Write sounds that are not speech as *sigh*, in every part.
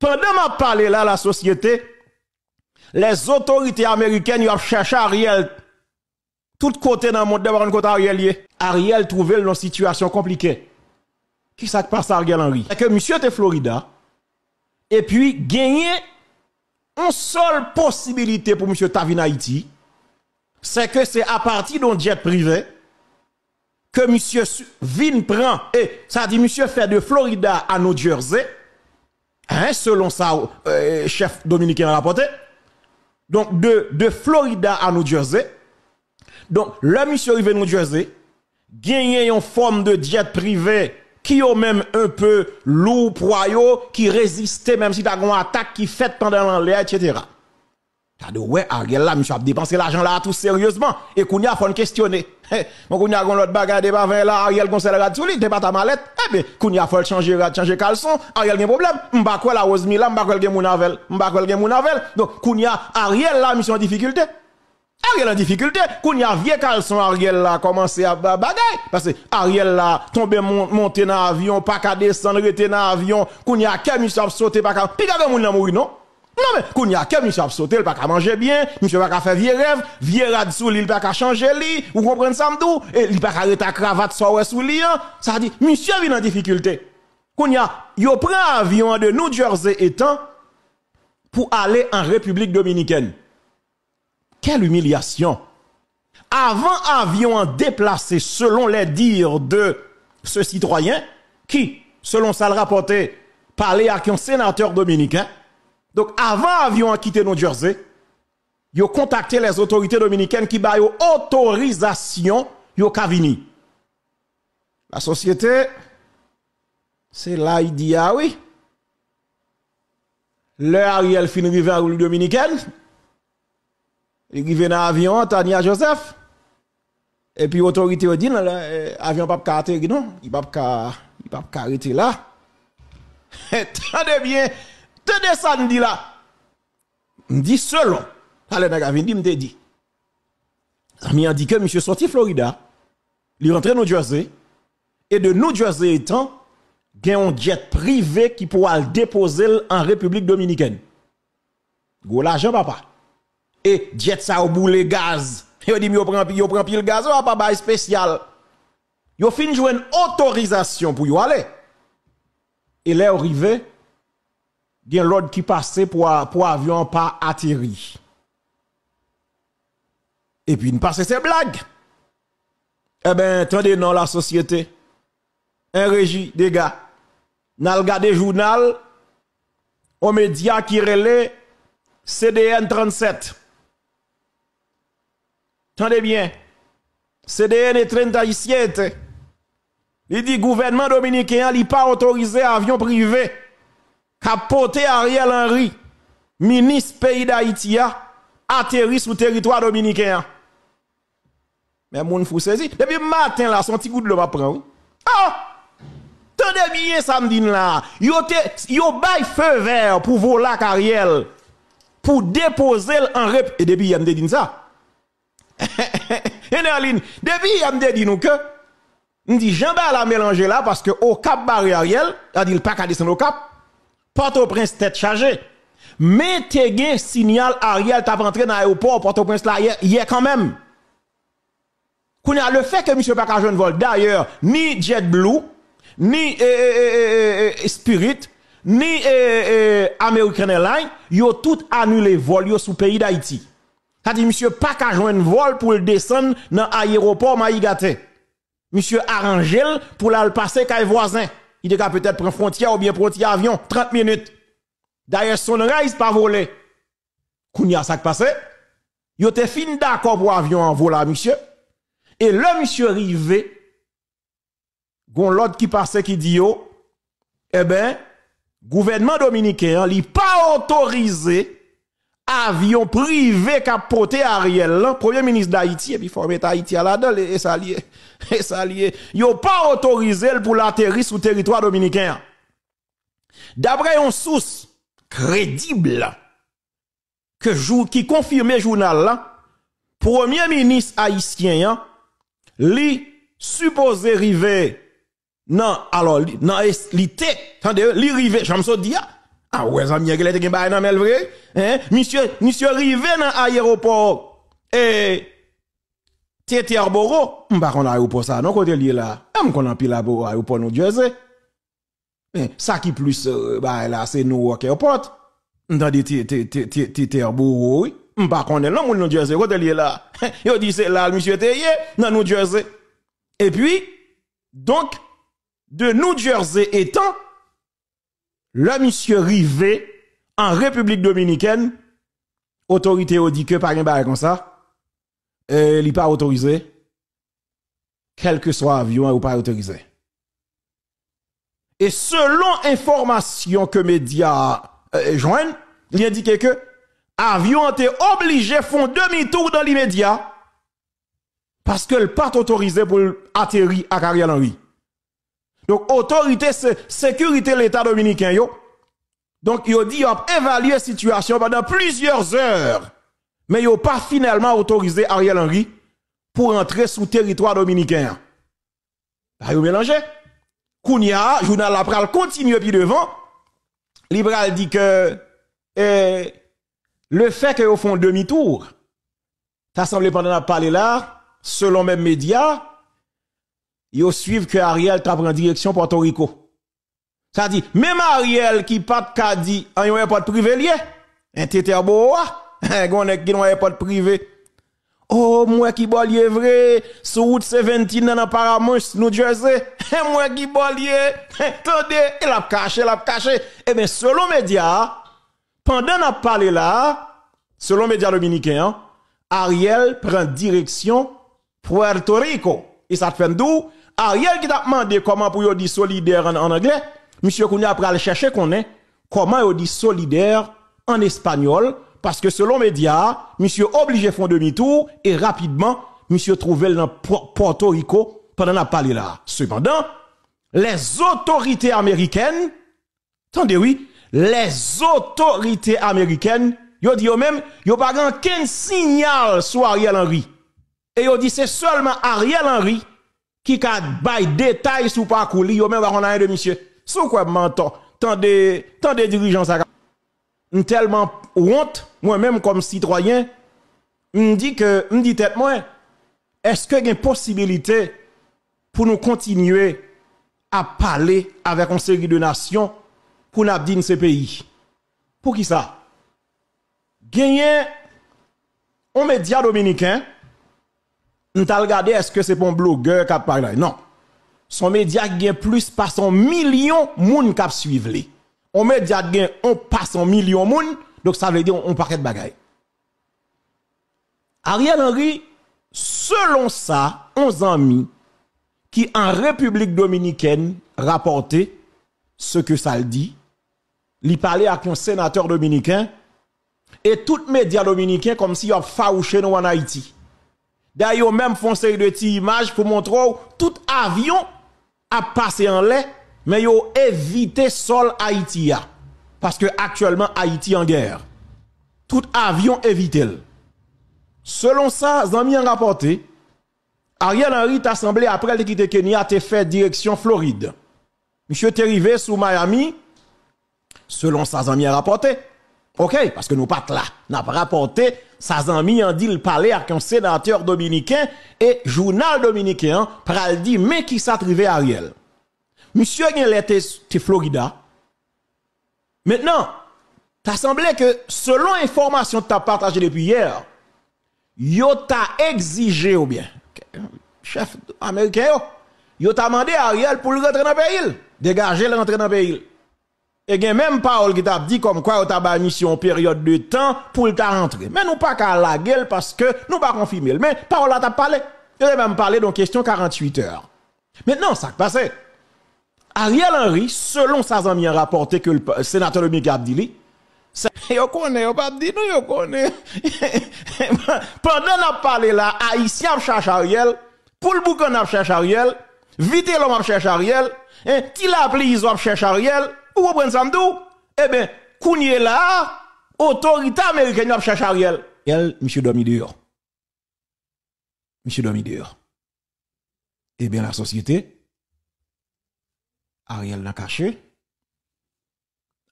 Pendant ma parler là, la société, les autorités américaines, ils ont cherché Ariel tout côté dans le monde, devant côté Ariel. Ariel trouvait une situation compliquée. Qui ça passe à Ariel Henry? C'est que monsieur était Florida, et puis gagner une seule possibilité pour monsieur Tavin Haïti, c'est que c'est à partir d'un jet privé que monsieur Vin prend, et ça dit monsieur fait de Florida à New Jersey, hein, selon ça, euh, chef dominicain a rapporté. Donc, de, de Florida à New Jersey. Donc, le monsieur arrivé New Jersey, gagné une forme de diète privée qui ont même un peu lourd, proyau qui résistait même si as une attaque qui fait pendant l'année, etc. T'as de ouais, Ariel là, monsieur a dépensé l'argent là tout sérieusement. Et qu'on y a faut questionner. *laughs* Mon on y a l'autre bagarre de 20 là, Ariel conseil la tout t'es pas ta mallette. Eh bien, qu'on y a faut changer changer caleçon. Ariel a un problème. M'a quoi la Rose Mila, m'a quoi mon avel, m'a quoi mon avel. Donc qu'on y a Ariel là, monsieur en difficulté. Ariel en difficulté, qu'on y a vieux caleçon Ariel là commencer à bagaille parce que Ariel là tomber monter dans avion, pas qu'à descendre, rester dans avion, qu'on y a qu'à monsieur sauter pas qu'à. Puis gars mon nan mourir non. Non mais, qu'on y a que monsieur a sauté, il pas qu'à manger bien, monsieur pas qu'à faire vieux rêve, vieux rad sous il pas qu'à changer lit, vous comprenez ça m'dou, et il pas qu'à arrêter la cravate sur sous li, hein? ça dit, monsieur vient en difficulté. Qu'on y a, yo prend avion de New Jersey étant pour aller en République Dominicaine. Quelle humiliation! Avant avion en déplacé selon les dires de ce citoyen, qui, selon ça le rapporté, parlait à un sénateur dominicain, donc avant avion a quitté New Jersey, ils ont contacté les autorités dominicaines qui ont autorisation yo kavini. La société c'est là il dit ah oui. Le Ariel fin river rue dominicaine. Il arrive dans avion Tania Joseph. Et puis autorité dit l'avion eh, avion pas été non, il pas il pas arrêter là. Attendez *laughs* bien Tenez ça, nous dit là. Me dit selon. Allez, Nagavindi, me dit. Ami a dit que monsieur sorti Florida, il rentré New Jersey, et de New Jersey étant, il un jet privé qui pourra le déposer en République Dominicaine. Gros l'argent, papa. Et jet ça au boule gaz. il dit, yo prend yo prend pile gaz, papa, bail spécial. Il fin jouer une autorisation pour y aller. Et là, arrivé, a l'ordre qui passait pour pour avion pas atterri. Et puis il passait ses blagues. Eh ben, attendez non la société. Un régie des gars. N'al des journal aux médias qui relaient CDN 37. Tendez bien. CDN et 30 Il dit gouvernement dominicain, il pas autorisé avion privé capoté Ariel Henry, ministre pays d'Haïti, atterri sur territoire dominicain. Mais mon fou saisi. Depuis matin là, son petit goût de l'homme pris Ah! Tenez bien samedi là. Yo te, yo bay feu vert pour voler Ariel. Pour déposer en rep. Et depuis y'a m'de dit ça. *laughs* Et depuis y'a m'de dit nous que. On dit, j'en la mélanger là parce que au cap barré Ariel, a dit, le pas qu'à descendre au cap. Port-au-Prince tête chargée. Mais t'es un signal Ariel t'a rentré dans l'aéroport Port-au-Prince là hier, hier quand même. a le fait que monsieur pas jeune vol d'ailleurs ni JetBlue ni euh, euh, euh, Spirit ni American Airlines, yo tout annulé vol yo sous pays d'Haïti. Ça dit monsieur pas vol pour descendre dans l'aéroport Maïgate. Monsieur arrangé pour aller passer chez voisin. Il est peut-être prendre frontière ou bien frontière avion, 30 minutes. D'ailleurs, son rise pas volé. Kounia ça passé. Il était fin d'accord pour avion en volant, monsieur. Et le monsieur arrivé, gon l'autre qui passait qui dit oh, eh ben, gouvernement dominicain, li pas autorisé avion privé capoté Ariel, hein. premier ministre d'Haïti, et puis il Haïti à la et ça lié, *laughs* et ça lié. Yo pas autorisé pour l'atterrir sur territoire dominicain. D'après une source crédible, que joue, qui confirme journal hein, premier ministre haïtien, hein, lui, supposé arriver, non, alors, non, li, li te, attendez, ah ouais, zami Aguilera te gen non mais le vrai? Hein? Monsieur, monsieur arrivé dans l'aéroport Eh, teterboro Arboro, m'pa kon l'aéroport ça, non côté lié là. Ah, m'pa qu'on an pile aéroport New Jersey. Mais ça qui plus euh, bah là c'est New York Airport. M'ta dit Tete Arboro, oui. M'pa kon nan nous New Jersey côté lié là. Il *laughs* dit c'est là monsieur te dans nous New Jersey. Et puis donc de New Jersey étant le monsieur Rivet, en République dominicaine, autorité a dit que par un comme ça, il n'est pas autorisé, quel que soit avion ou pas autorisé. Et selon information que médias euh, joignent, il indiqué que avion était obligé font demi-tour dans l'immédiat parce que le pas autorisé pour atterrir à Ariel Henry. Donc, autorité, sécurité l'État dominicain, yo. Donc, yo dit, a évalué la situation pendant plusieurs heures. Mais yo pas finalement autorisé Ariel Henry pour entrer sous territoire dominicain. Bah, yo mélangé. Kounia, journal la pral continue puis devant. Libéral dit que, eh, le fait que au font demi-tour, ça semblé pendant la parler là, selon même médias, yo suivent que Ariel prend pris direction Porto Rico. Ça dit, même Ariel qui pas de dit en un de privé lié, un boa, un n'y a pas de privé. Oh, moi qui bolie vrai, sur route 17 dans Paramus, New Jersey, *laughs* hein, moi qui bolie. *laughs* attendez, il a caché, il a caché. Eh bien, selon les médias, pendant n'a parlé là, selon les médias dominicains, hein, Ariel prend direction Puerto Rico. Et ça fait d'où? Ariel qui t'a demandé comment pour dire solidaire en, anglais, monsieur Kounia après aller chercher qu'on est comment il dit solidaire en espagnol parce que selon les médias, monsieur obligé font demi-tour et rapidement monsieur trouvé dans Porto Rico pendant la parlé là. Cependant, les autorités américaines attendez oui, les autorités américaines yo dit même yo pas grand signal sur Ariel Henry. Et yo dit c'est seulement Ariel Henry qui a bail détail sur parcours li yo même on a de monsieur sous quoi menton tant de tant de dirigeants ça tellement honte moi même comme citoyen me dit que me dit tête moi est-ce que une possibilité pour nous continuer à parler avec une série de nations pour nous dire ce pays pour qui ça gagner un média dominicain on t'a regardé est-ce que c'est pour un blogueur qui parle non son média gagne plus par son million monde qui suivent les on média gagne on passe son million monde, donc ça veut dire on, parle de bagaille Ariel Henry selon ça 11 amis qui en République dominicaine rapporté ce que ça le dit il parlait avec un sénateur dominicain et tout média dominicain comme si y a fauché nous en Haïti D'ailleurs, même font série de petites images pour montrer tout avion a passé en l'air, mais yo évité sol Haïti parce que actuellement Haïti en guerre. Tout avion évité. Selon ça, Zami en rapporté, Ariel Henry a semblé après le quitter Kenya a fait direction Floride. Monsieur t'est arrivé sous Miami. Selon ça, Zami a rapporté, OK, parce que nous pas là. N'a pas rapporté sa zami en dit le avec un sénateur dominicain et journal dominicain pral dit mais qui s'est à Ariel. Monsieur l'été de Florida. Maintenant, t'as semblé que selon information que as partagée depuis hier, yo t'a exigé ou bien chef américain yo, t'a demandé à Ariel pour le rentrer dans le pays. Dégager le rentrer dans le pays. Et bien même Paul qui t'a dit comme quoi mis sur une période de temps pour le rentrer. Mais nous pas qu'à la gueule parce que nous pas confirmer. Mais parole t'a parlé. Il a même parlé dans question 48 heures. Maintenant, ça qui passé. Ariel Henry, selon sa amis rapporté que le sénateur Dominique Abdili, yo connaît, yo pas dit nous, yo connaît. *laughs* Pendant n'a parlé là, Haïtien cherche Ariel, pour le boucan cherche Ariel, vite l'homme cherche Ariel, hein? Qui l'a appelé, ils cherché Ariel, vous reprendre ça, Eh bien, Kounye là, autorité américaine a cherché Ariel. Eh monsieur dormi dehors. Monsieur dormi Eh bien, la société, Ariel l'a caché.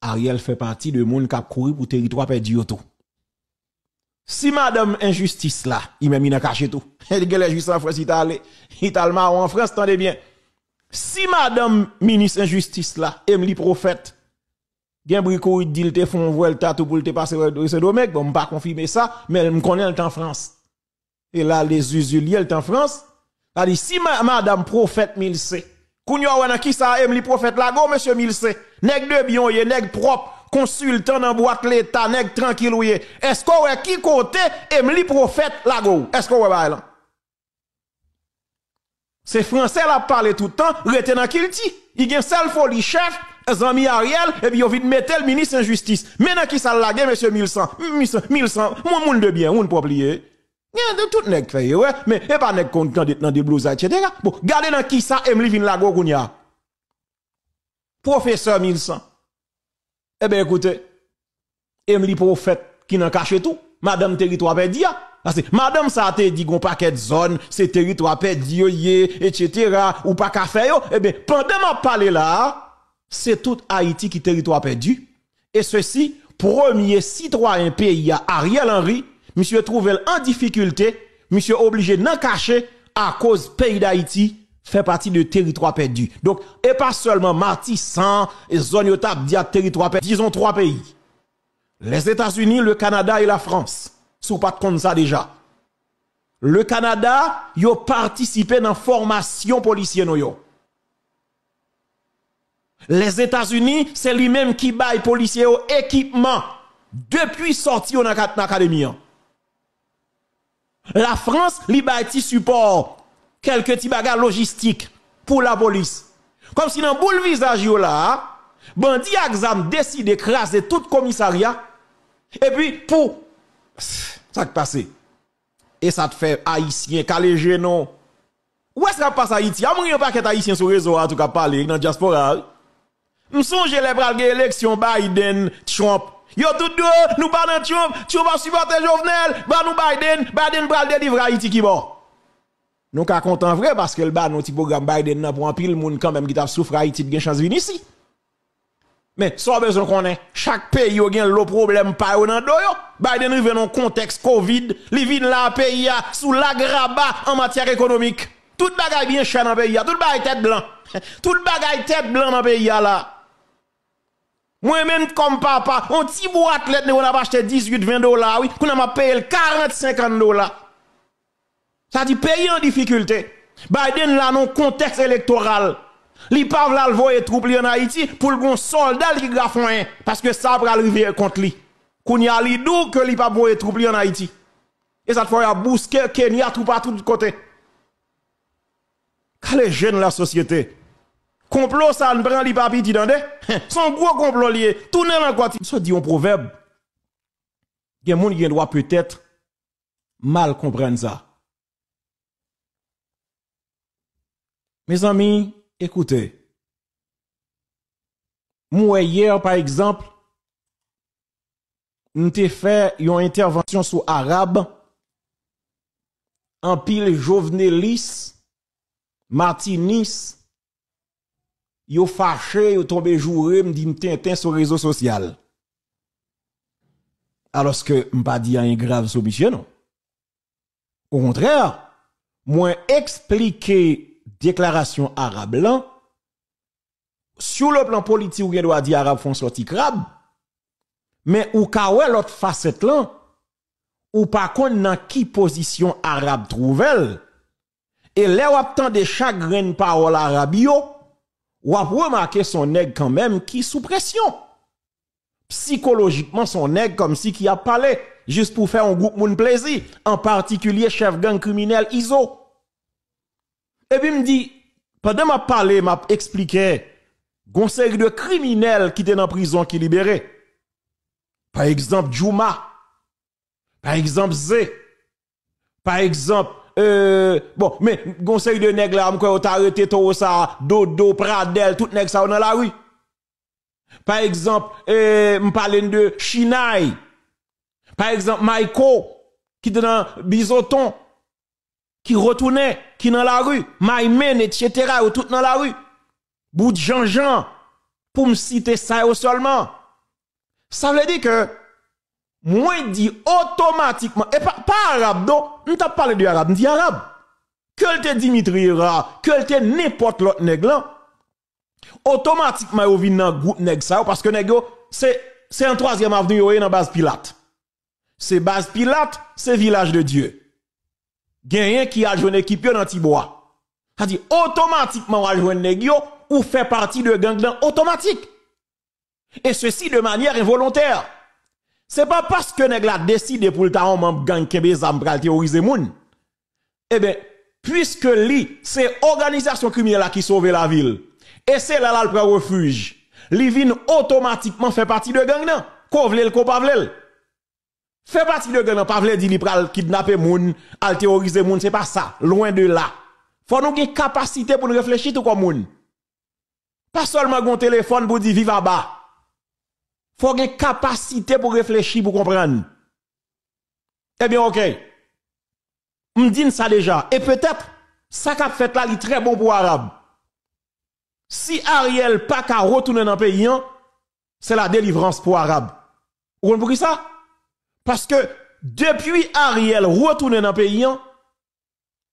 Ariel fait partie de monde qui a couru pour territoire perdu tout. Si madame injustice là, il m'a mis dans caché tout. Il gèle juste en France, il est allé. Il en France, tendez bien. Si madame ministre injustice là, Emily Prophète, bien brico il dit te font voile tatou pour te passer c'est dommage bon pas confirmer ça mais elle me connaît elle en France et là les usuliers elle en France Elle dit si madame prophète Milsé kounyo wana qui ça Emily prophète là go monsieur Milsé nèg de bion yé nèg propre consultant dans boîte l'état nèg tranquille est-ce qu'on est qui côté Emily prophète là go est-ce qu'on est là ces français la parler tout le temps, rete dans kilti. Il a sel folie chef, zami Ariel, et puis il vient mettre le ministre de justice. Maintenant qui ça la monsieur 1100, 1100, mon monde de bien, on ne peut oublier. de tout nek fait, ouais, mais il pas nek content de dans des blouses, etc. Bon, gardez dans qui ça aime livin la Professeur 1100. Eh bien, écoutez, Emily prophète qui n'en cache tout. Madame Territoire Pédia madame ça te dit qu'on paquet de zone, c'est territoire perdu, etc. ou pas café, faire, eh bien, pendant ma parler là, c'est tout Haïti qui territoire perdu. Et ceci, premier citoyen pays à Ariel Henry, monsieur trouvé en difficulté, monsieur obligé d'en cacher à cause pays d'Haïti fait partie de territoire perdu. Donc, et pas seulement sans et zone yotap, territoire perdu, disons trois pays. Les États-Unis, le Canada et la France si vous pas de ça déjà. Le Canada, a participé dans formation policière Les États-Unis, c'est lui-même qui baille policiers au équipement depuis sorti dans académie. Hein. La France, li baille support, quelques petits bagages logistiques pour la police. Comme si dans boule visage là, bandi exam décide d'écraser tout commissariat et puis pour ça qui passe. Et ça te fait haïtien, Kale non. Où est-ce que passe Haïti? Ya y a un paquet haïtien sur le réseau, en tout cas, parler dans la diaspora. Je songe les bras de l'élection Biden, Trump. Yo tout deux, nous parlons Trump, Trump va supporter Jovenel, bah nous Biden, Biden va délivre Haïti qui va. » Nous sommes contents vrai parce que le bas, nos programme programme Biden pour un pile monde quand même qui t'a souffert Haïti de chance venir ici. Mais soit besoin qu'on ait chaque pays a le problème pas dans doyo. Biden arrive dans contexte Covid, li vin là pays a sous l'agraba en matière économique. Tout bagaille bien cher dans le pays a, tout bagaille tête blanc. *laughs* Tout bagaille tête blanc dans le pays là. Moi même comme papa, on petit boîte lettre on a acheté 18 20 dollars, oui, qu'on a payé 40 50 dollars. Ça dit pays en difficulté. Biden là dans contexte électoral. Li pa vla l'voye troupes en Haïti pour le bon soldat qui grafon parce que ça va arriver contre lui. Kounya li dou que li pa voye en Haïti. Et ça fois y a bousqué Kenya tout partout de côté. Quand les jeunes la société complot ça ne prend li pa piti d'ande. Hein, son gros complot lié tourner en quoi So dit un proverbe. Gen moun gen droit peut-être mal comprendre ça. Mes amis, Écoutez, moi hier par exemple, j'ai fait une intervention sur arabe en pile Jovenelis, Martinis, yo fâché, yo tombé jouré, me dit tintin sur réseau social. Alors que y dit rien grave sur monsieur non. Au contraire, moi expliquer déclaration arabe là, sur le plan politique, on bien doit dire arabe font sorti crabe, mais ou Kawel l'autre facette là, ou par contre nan qui position arabe trouve et là ou de chaque chagrin parole arabe yo, ou remarqué son nèg quand même qui sous pression. Psychologiquement son nèg comme si qui a parlé juste pour faire un groupe moun plaisir, en particulier chef gang criminel Iso. Et puis me dit, pendant m'a parlé, m'a expliqué, une série de criminels qui étaient dans prison qui libérés. Par exemple, Juma. Par exemple, Zé. Par exemple, euh, bon, mais conseil de nègres là, m'kwa ont arrêté tout ça, Dodo, Pradel, tout nègres ça dans la rue. Par exemple, euh, m'parle de Chinaï. Par exemple, Maiko, qui était dans Bisoton qui retournaient, qui dans la rue, Maïmen, etc., ou tout dans la rue. Bout de Jean-Jean, pour me citer ça seulement. Ça veut dire que, moi, dit automatiquement, et pas, arabe, non, on t'a parlé de arabe, Je dit arabe. Que te Dimitri Ra, que te n'importe l'autre nègre automatiquement, yo vient dans groupe nèg ça, parce que nèg c'est, c'est un troisième avenue, yo dans base Pilate. C'est base Pilate, c'est village de Dieu. Gagnant qui a joué équipe dans Tibois. C'est-à-dire, automatiquement, on un negyo, ou fait partie de gang automatique. Et ceci de manière involontaire. C'est pas parce que nèg la décidé pour le ta membre gang kebe zam pral terroriser moun. Eh bien, puisque li, c'est organisation criminelle qui sauve la ville. Et c'est là là le refuge. Li vin automatiquement fait partie de gang nan. veut pas. Fait partie de grand pas dire li pral kidnapper moun, al moun, c'est pas ça, loin de là. Faut nous une capacité pour nous réfléchir tout comme moun. Pas seulement un téléphone pour dire vive à bas. Faut une capacité pour réfléchir, pour comprendre. Eh bien, ok. M'dine ça déjà. Et peut-être, ça qu'a fait là, il très bon pour arabe. Si Ariel pas qu'à retourner dans le pays, hein, c'est la délivrance pour arabe. Vous comprenez ça? Parce que depuis Ariel retourné dans le pays,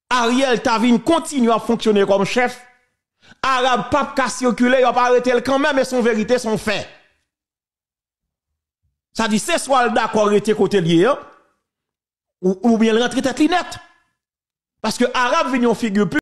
Ariel Tavine continue à fonctionner comme chef. Arabe pape a circuler, il pas arrêté quand même, et son vérité, son fait. Ça dit, c'est soit d'accord arrêté côté lié, hein, ou, ou bien rentrer tête linette. Parce que Arabe vient en figure plus